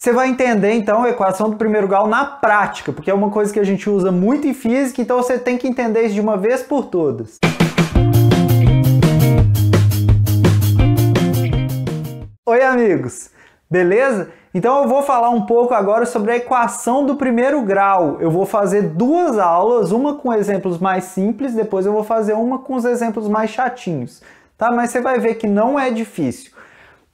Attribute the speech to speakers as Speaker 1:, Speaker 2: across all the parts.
Speaker 1: Você vai entender então a equação do primeiro grau na prática, porque é uma coisa que a gente usa muito em física, então você tem que entender isso de uma vez por todas. Oi, amigos! Beleza? Então eu vou falar um pouco agora sobre a equação do primeiro grau. Eu vou fazer duas aulas, uma com exemplos mais simples, depois eu vou fazer uma com os exemplos mais chatinhos, tá? Mas você vai ver que não é difícil.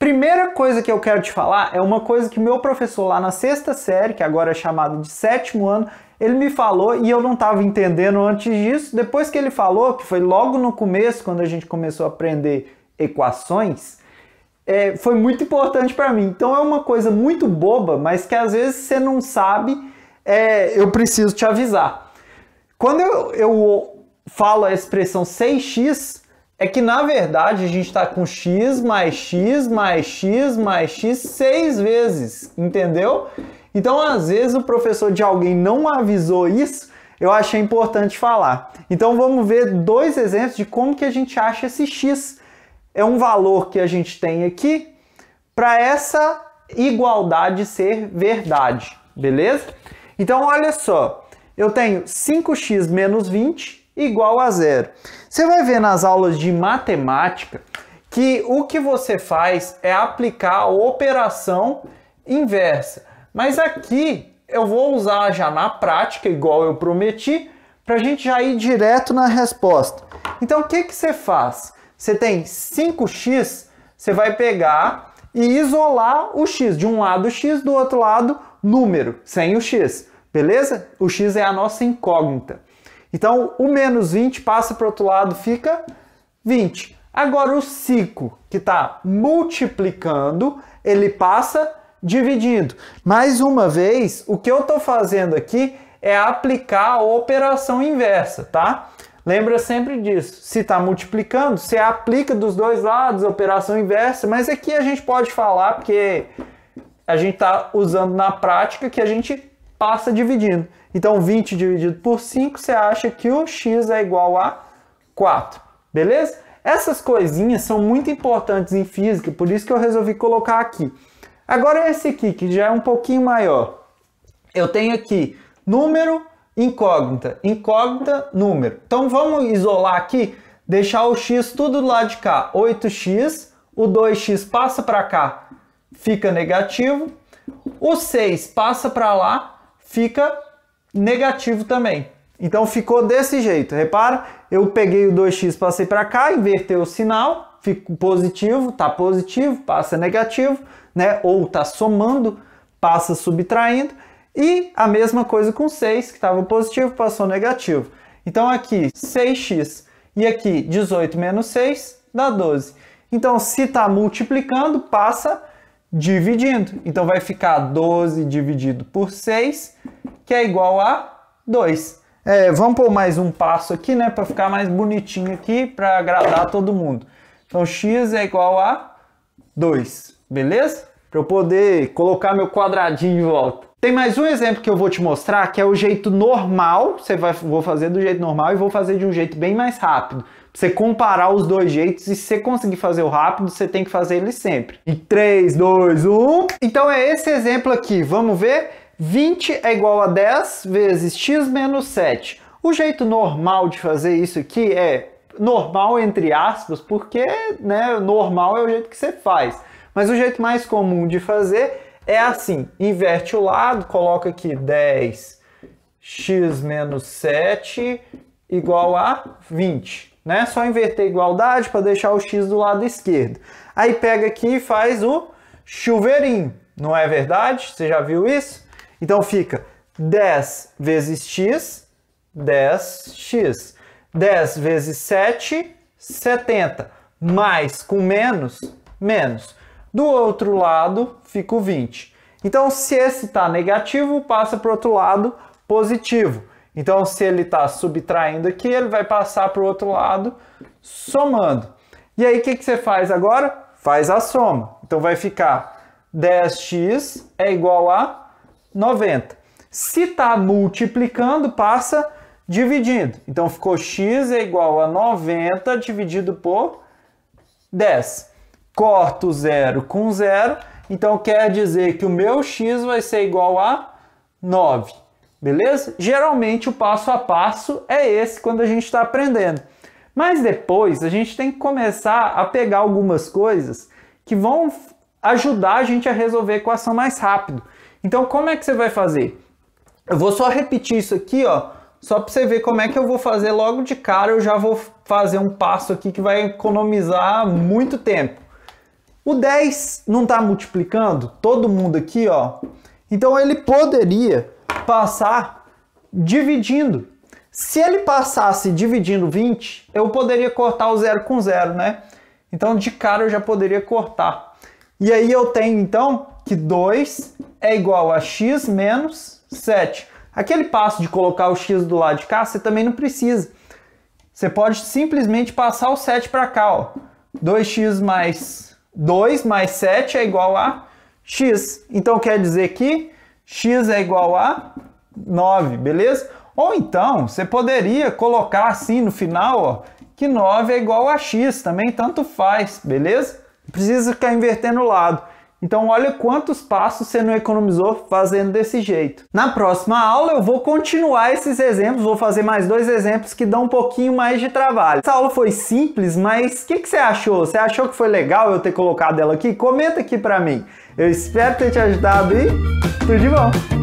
Speaker 1: Primeira coisa que eu quero te falar é uma coisa que meu professor lá na sexta série, que agora é chamado de sétimo ano, ele me falou e eu não estava entendendo antes disso. Depois que ele falou, que foi logo no começo, quando a gente começou a aprender equações, é, foi muito importante para mim. Então é uma coisa muito boba, mas que às vezes você não sabe, é, eu preciso te avisar. Quando eu, eu falo a expressão 6x, é que na verdade a gente está com x mais x mais x mais x seis vezes, entendeu? Então às vezes o professor de alguém não avisou isso, eu achei importante falar. Então vamos ver dois exemplos de como que a gente acha esse x. É um valor que a gente tem aqui para essa igualdade ser verdade, beleza? Então olha só, eu tenho 5x menos 20 igual a zero. Você vai ver nas aulas de matemática que o que você faz é aplicar a operação inversa. Mas aqui eu vou usar já na prática, igual eu prometi, para a gente já ir direto na resposta. Então o que, que você faz? Você tem 5x, você vai pegar e isolar o x. De um lado x, do outro lado número, sem o x. Beleza? O x é a nossa incógnita. Então, o menos 20 passa para o outro lado, fica 20. Agora, o 5, que está multiplicando, ele passa dividindo. Mais uma vez, o que eu estou fazendo aqui é aplicar a operação inversa, tá? Lembra sempre disso. Se está multiplicando, você aplica dos dois lados a operação inversa, mas aqui a gente pode falar, porque a gente está usando na prática que a gente passa dividindo. Então, 20 dividido por 5, você acha que o x é igual a 4. Beleza? Essas coisinhas são muito importantes em física, por isso que eu resolvi colocar aqui. Agora esse aqui, que já é um pouquinho maior. Eu tenho aqui número, incógnita, incógnita, número. Então vamos isolar aqui, deixar o x tudo do lado de cá, 8x, o 2x passa para cá, fica negativo. O 6 passa para lá, fica negativo também. Então ficou desse jeito, repara, eu peguei o 2x, passei para cá, inverteu o sinal, fico positivo, está positivo, passa negativo, né? Ou está somando, passa subtraindo. E a mesma coisa com 6, que estava positivo, passou negativo. Então aqui 6x e aqui 18 menos 6 dá 12. Então se está multiplicando, passa dividindo. Então vai ficar 12 dividido por 6, que é igual a 2. É, vamos pôr mais um passo aqui, né, para ficar mais bonitinho aqui, para agradar todo mundo. Então x é igual a 2, beleza? Para eu poder colocar meu quadradinho de volta. Tem mais um exemplo que eu vou te mostrar, que é o jeito normal. Você vai, vou fazer do jeito normal e vou fazer de um jeito bem mais rápido. você comparar os dois jeitos e se você conseguir fazer o rápido, você tem que fazer ele sempre. Em 3, 2, 1... Então é esse exemplo aqui, vamos ver? 20 é igual a 10 vezes x menos 7. O jeito normal de fazer isso aqui é normal entre aspas, porque né, normal é o jeito que você faz. Mas o jeito mais comum de fazer é assim, inverte o lado, coloca aqui 10 x menos 7 igual a 20, né? Só inverter a igualdade para deixar o x do lado esquerdo. Aí pega aqui e faz o chuveirinho, não é verdade? Você já viu isso? Então fica 10 vezes x, 10x. 10 vezes 7, 70. Mais com menos, menos. Do outro lado, fica o 20. Então, se esse está negativo, passa para o outro lado positivo. Então, se ele está subtraindo aqui, ele vai passar para o outro lado somando. E aí, o que, que você faz agora? Faz a soma. Então, vai ficar 10x é igual a 90. Se está multiplicando, passa dividindo. Então, ficou x é igual a 90 dividido por 10 corto zero com zero, então quer dizer que o meu x vai ser igual a 9, beleza? Geralmente o passo a passo é esse quando a gente está aprendendo. Mas depois a gente tem que começar a pegar algumas coisas que vão ajudar a gente a resolver a equação mais rápido. Então como é que você vai fazer? Eu vou só repetir isso aqui, ó, só para você ver como é que eu vou fazer logo de cara. Eu já vou fazer um passo aqui que vai economizar muito tempo. O 10 não está multiplicando todo mundo aqui, ó. Então ele poderia passar dividindo. Se ele passasse dividindo 20, eu poderia cortar o zero com zero, né? Então de cara eu já poderia cortar. E aí eu tenho então que 2 é igual a x menos 7. Aquele passo de colocar o x do lado de cá, você também não precisa. Você pode simplesmente passar o 7 para cá, ó. 2x mais 2 mais 7 é igual a x. Então quer dizer que x é igual a 9, beleza? Ou então, você poderia colocar assim no final, ó, que 9 é igual a x também, tanto faz, beleza? Precisa ficar invertendo o lado. Então olha quantos passos você não economizou fazendo desse jeito. Na próxima aula eu vou continuar esses exemplos, vou fazer mais dois exemplos que dão um pouquinho mais de trabalho. Essa aula foi simples, mas o que, que você achou? Você achou que foi legal eu ter colocado ela aqui? Comenta aqui pra mim. Eu espero ter te ajudado e tudo de bom!